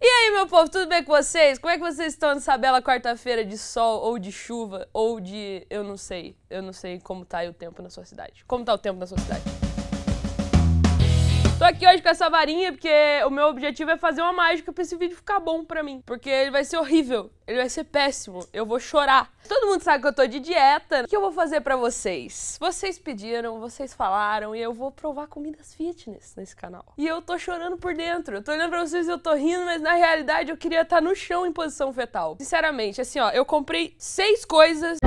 E aí, meu povo, tudo bem com vocês? Como é que vocês estão nessa bela quarta-feira de sol ou de chuva ou de. Eu não sei. Eu não sei como tá o tempo na sua cidade. Como tá o tempo na sua cidade? Tô aqui hoje com essa varinha porque o meu objetivo é fazer uma mágica pra esse vídeo ficar bom pra mim. Porque ele vai ser horrível, ele vai ser péssimo, eu vou chorar. Todo mundo sabe que eu tô de dieta. O que eu vou fazer pra vocês? Vocês pediram, vocês falaram e eu vou provar comidas fitness nesse canal. E eu tô chorando por dentro. Eu tô olhando pra vocês e eu tô rindo, mas na realidade eu queria estar tá no chão em posição fetal. Sinceramente, assim ó, eu comprei seis coisas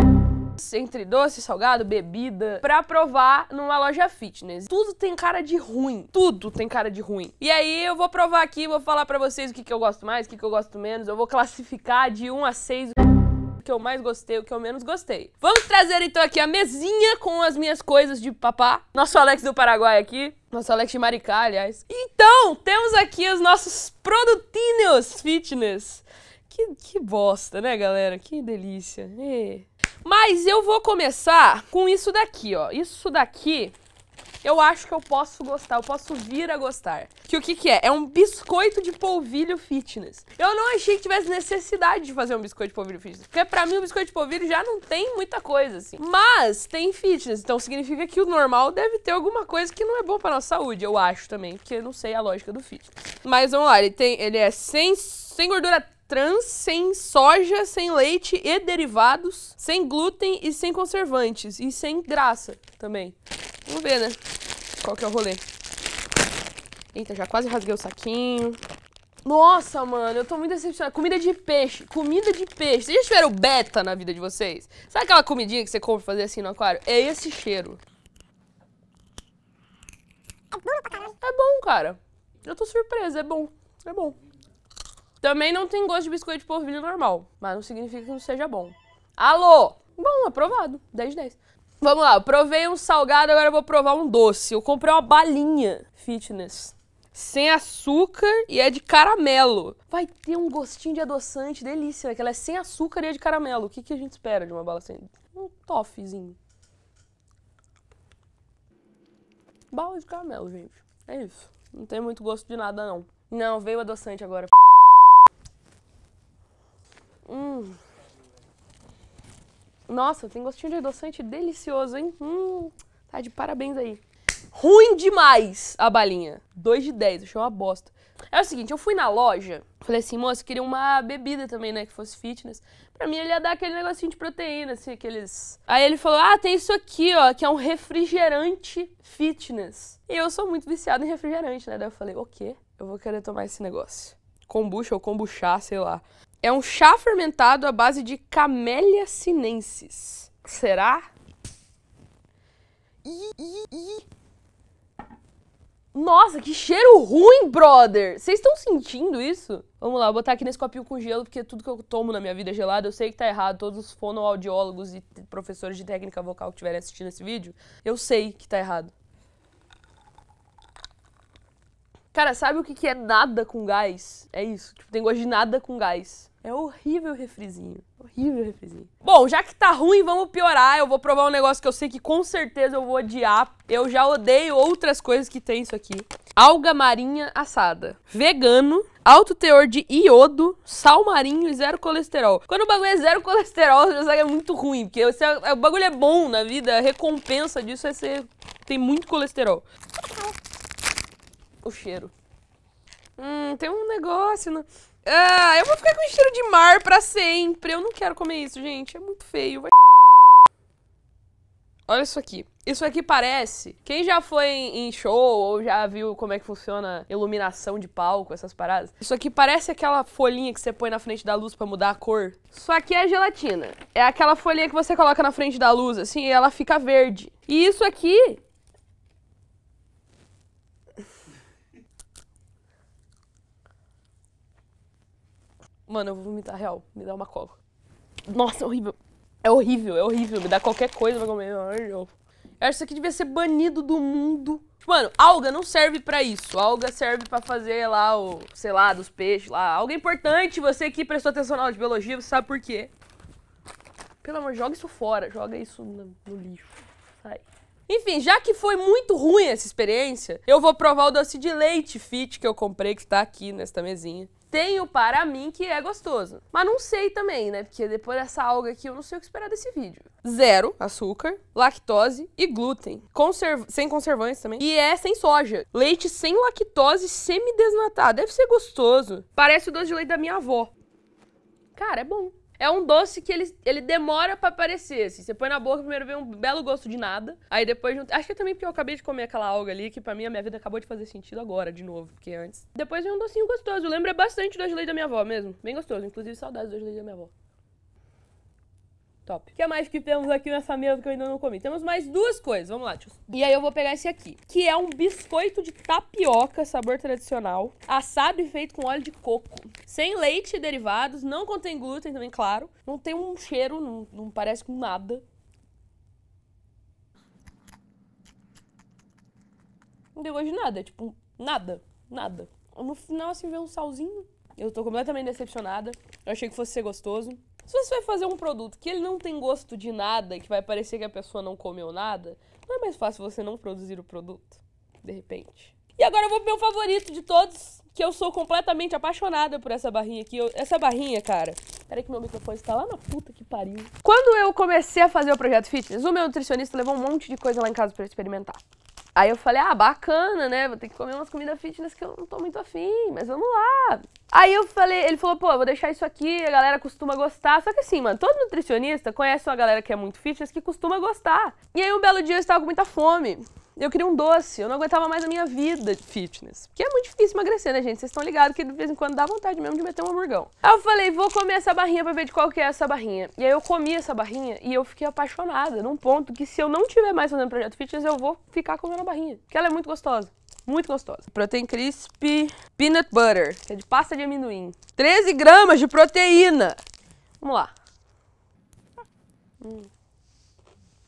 entre doce, salgado, bebida, pra provar numa loja fitness. Tudo tem cara de ruim. Tudo tem cara de ruim. E aí eu vou provar aqui, vou falar pra vocês o que, que eu gosto mais, o que, que eu gosto menos. Eu vou classificar de 1 a 6 o que eu mais gostei, o que eu menos gostei. Vamos trazer então aqui a mesinha com as minhas coisas de papá. Nosso Alex do Paraguai aqui. Nosso Alex de Maricá, aliás. Então, temos aqui os nossos produtinhos fitness. Que, que bosta, né, galera? Que delícia. E... Mas eu vou começar com isso daqui, ó. Isso daqui eu acho que eu posso gostar, eu posso vir a gostar. Que o que que é? É um biscoito de polvilho fitness. Eu não achei que tivesse necessidade de fazer um biscoito de polvilho fitness, porque pra mim o biscoito de polvilho já não tem muita coisa, assim. Mas tem fitness, então significa que o normal deve ter alguma coisa que não é bom pra nossa saúde, eu acho também, porque eu não sei a lógica do fitness. Mas vamos lá, ele, tem, ele é sem, sem gordura trans sem soja, sem leite e derivados, sem glúten e sem conservantes e sem graça também. Vamos ver, né? Qual que é o rolê. Eita, já quase rasguei o saquinho. Nossa, mano, eu tô muito decepcionada. Comida de peixe, comida de peixe. Vocês já tiveram beta na vida de vocês? Sabe aquela comidinha que você compra fazer assim no aquário? É esse cheiro. É, é bom, cara. Eu tô surpresa, é bom. É bom. Também não tem gosto de biscoito de polvilho normal, mas não significa que não seja bom. Alô? Bom, aprovado. 10 de 10. Vamos lá, eu provei um salgado, agora eu vou provar um doce. Eu comprei uma balinha fitness. Sem açúcar e é de caramelo. Vai ter um gostinho de adoçante, delícia, Que ela é sem açúcar e é de caramelo. O que, que a gente espera de uma bala sem... Um toffezinho. Bala de caramelo, gente. É isso. Não tem muito gosto de nada, não. Não, veio adoçante agora. Hum. Nossa, tem gostinho de adoçante delicioso, hein? Hum. Tá de parabéns aí. Ruim demais a balinha. 2 de 10, achei uma bosta. É o seguinte, eu fui na loja, falei assim, moço, queria uma bebida também, né, que fosse fitness. Pra mim ele ia dar aquele negocinho de proteína, assim, aqueles... Aí ele falou, ah, tem isso aqui, ó, que é um refrigerante fitness. E eu sou muito viciado em refrigerante, né, daí eu falei, o quê? Eu vou querer tomar esse negócio. Kombucha ou kombucha, sei lá. É um chá fermentado à base de camélia sinensis. Será? I, I, I. Nossa, que cheiro ruim, brother! Vocês estão sentindo isso? Vamos lá, vou botar aqui nesse copinho com gelo, porque tudo que eu tomo na minha vida é gelado. Eu sei que tá errado, todos os fonoaudiólogos e professores de técnica vocal que estiverem assistindo esse vídeo, eu sei que tá errado. Cara, sabe o que, é nada com gás? É isso. Tipo, tem gosto de nada com gás. É horrível o refrizinho. Horrível o refrizinho. Bom, já que tá ruim, vamos piorar. Eu vou provar um negócio que eu sei que com certeza eu vou odiar. Eu já odeio outras coisas que tem isso aqui. Alga marinha assada. Vegano, alto teor de iodo, sal marinho e zero colesterol. Quando o bagulho é zero colesterol, você já sabe que é muito ruim. Porque é, é, o bagulho é bom na vida, a recompensa disso é ser... Tem muito colesterol. O cheiro. Hum, tem um negócio... No... Ah, eu vou ficar com cheiro de mar pra sempre. Eu não quero comer isso, gente. É muito feio. Vai... Olha isso aqui. Isso aqui parece. Quem já foi em show ou já viu como é que funciona iluminação de palco, essas paradas? Isso aqui parece aquela folhinha que você põe na frente da luz para mudar a cor. Isso aqui é gelatina. É aquela folhinha que você coloca na frente da luz, assim, e ela fica verde. E isso aqui Mano, eu vou vomitar real. Me dá uma coca. Nossa, é horrível. É horrível, é horrível. Me dá qualquer coisa pra comer. Eu acho que isso aqui devia ser banido do mundo. Mano, alga não serve pra isso. Alga serve pra fazer lá o, sei lá, dos peixes lá. Algo importante, você que prestou atenção na aula de biologia, você sabe por quê. Pelo amor, joga isso fora. Joga isso no, no lixo. Sai. Enfim, já que foi muito ruim essa experiência, eu vou provar o doce de leite fit que eu comprei, que está aqui nesta mesinha tenho para mim que é gostoso. Mas não sei também, né? Porque depois dessa alga aqui eu não sei o que esperar desse vídeo. Zero açúcar, lactose e glúten. Conserv... Sem conservantes também. E é sem soja. Leite sem lactose, semidesnatado. Deve ser gostoso. Parece o doce de leite da minha avó. Cara, é bom. É um doce que ele, ele demora para aparecer, assim. Você põe na boca, primeiro vem um belo gosto de nada. Aí depois... Acho que é também porque eu acabei de comer aquela alga ali, que para mim a minha vida acabou de fazer sentido agora, de novo, porque antes... Depois vem um docinho gostoso. Lembra bastante do de leite da minha avó mesmo. Bem gostoso. Inclusive, saudades do de leite da minha avó. Top. O que mais que temos aqui nessa mesa que eu ainda não comi? Temos mais duas coisas. Vamos lá, tio. E aí eu vou pegar esse aqui, que é um biscoito de tapioca, sabor tradicional, assado e feito com óleo de coco. Sem leite e derivados, não contém glúten também, claro. Não tem um cheiro, não, não parece com nada. Não deu hoje nada, é tipo, nada, nada. No final, assim, vê um salzinho. Eu tô completamente decepcionada. Eu achei que fosse ser gostoso. Se você vai fazer um produto que ele não tem gosto de nada, que vai parecer que a pessoa não comeu nada, não é mais fácil você não produzir o produto, de repente. E agora eu vou pro meu favorito de todos, que eu sou completamente apaixonada por essa barrinha aqui. Eu, essa barrinha, cara. Peraí que meu microfone está lá na puta que pariu. Quando eu comecei a fazer o projeto fitness, o meu nutricionista levou um monte de coisa lá em casa para experimentar. Aí eu falei, ah, bacana, né? Vou ter que comer umas comidas fitness que eu não tô muito afim, mas vamos lá. Aí eu falei, ele falou, pô, vou deixar isso aqui, a galera costuma gostar. Só que assim, mano, todo nutricionista conhece uma galera que é muito fitness que costuma gostar. E aí um belo dia eu estava com muita fome eu queria um doce, eu não aguentava mais a minha vida de fitness. Porque é muito difícil emagrecer, né, gente? Vocês estão ligados que de vez em quando dá vontade mesmo de meter um hamburgão. Aí eu falei, vou comer essa barrinha pra ver de qual que é essa barrinha. E aí eu comi essa barrinha e eu fiquei apaixonada, num ponto que se eu não tiver mais fazendo projeto fitness, eu vou ficar comendo a barrinha. Porque ela é muito gostosa. Muito gostosa. Protein Crisp Peanut Butter, que é de pasta de amendoim. 13 gramas de proteína. Vamos lá. Hum.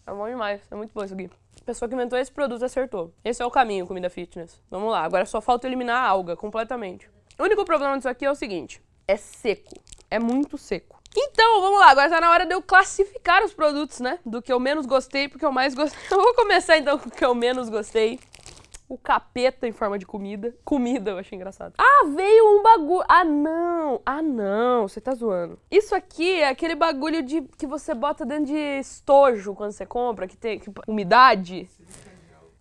É bom demais. É muito bom isso aqui pessoa que inventou esse produto acertou. Esse é o caminho, comida fitness. Vamos lá, agora só falta eliminar a alga completamente. O único problema disso aqui é o seguinte, é seco. É muito seco. Então, vamos lá, agora tá na hora de eu classificar os produtos, né? Do que eu menos gostei, porque eu mais gostei. Eu vou começar então com o que eu menos gostei o capeta em forma de comida. Comida, eu achei engraçado. Ah, veio um bagulho. Ah, não. Ah, não. Você tá zoando. Isso aqui é aquele bagulho de que você bota dentro de estojo quando você compra, que tem que, umidade. Sim.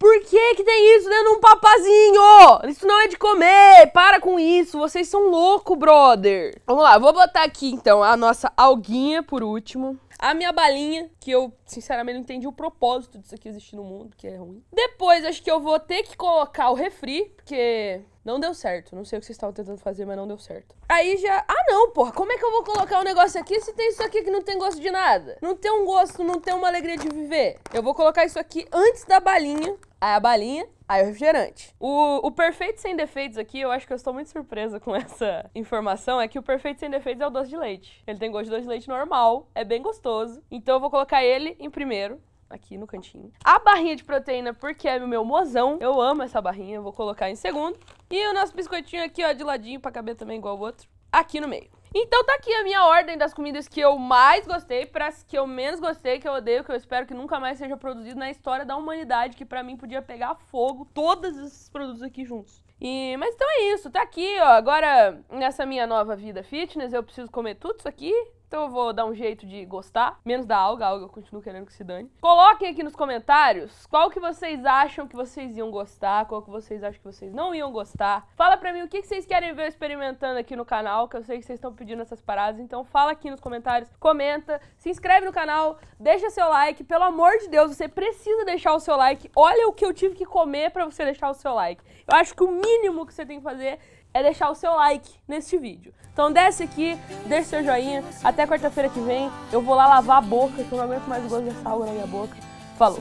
Por que que tem isso dentro de um papazinho? Isso não é de comer, para com isso, vocês são loucos, brother. Vamos lá, vou botar aqui então a nossa alguinha por último. A minha balinha, que eu sinceramente não entendi o propósito disso aqui existir no mundo, que é ruim. Depois acho que eu vou ter que colocar o refri, porque não deu certo. Não sei o que vocês estavam tentando fazer, mas não deu certo. Aí já. Ah, não, porra. Como é que eu vou colocar o um negócio aqui se tem isso aqui que não tem gosto de nada? Não tem um gosto, não tem uma alegria de viver. Eu vou colocar isso aqui antes da balinha. Aí a balinha, aí o refrigerante. O, o perfeito sem defeitos aqui, eu acho que eu estou muito surpresa com essa informação, é que o perfeito sem defeitos é o doce de leite. Ele tem gosto de doce de leite normal, é bem gostoso. Então eu vou colocar ele em primeiro aqui no cantinho. A barrinha de proteína, porque é meu mozão. Eu amo essa barrinha, eu vou colocar em segundo. E o nosso biscoitinho aqui, ó, de ladinho, pra caber também igual o outro, aqui no meio. Então tá aqui a minha ordem das comidas que eu mais gostei, para as que eu menos gostei, que eu odeio, que eu espero que nunca mais seja produzido na história da humanidade, que para mim podia pegar fogo todos esses produtos aqui juntos. E, mas então é isso, tá aqui, ó. Agora, nessa minha nova vida fitness, eu preciso comer tudo isso aqui, então eu vou dar um jeito de gostar, menos da alga, a alga eu continuo querendo que se dane. Coloquem aqui nos comentários qual que vocês acham que vocês iam gostar, qual que vocês acham que vocês não iam gostar. Fala pra mim o que, que vocês querem ver eu experimentando aqui no canal, que eu sei que vocês estão pedindo essas paradas, então fala aqui nos comentários, comenta, se inscreve no canal, deixa seu like, pelo amor de Deus, você precisa deixar o seu like. Olha o que eu tive que comer pra você deixar o seu like. Eu acho que o mínimo que você tem que fazer é deixar o seu like neste vídeo. Então desce aqui, deixa seu joinha. Até quarta-feira que vem. Eu vou lá lavar a boca, que eu não aguento mais o gosto dessa sal na minha boca. Falou.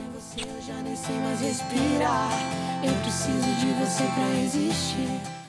Eu preciso de você pra existir.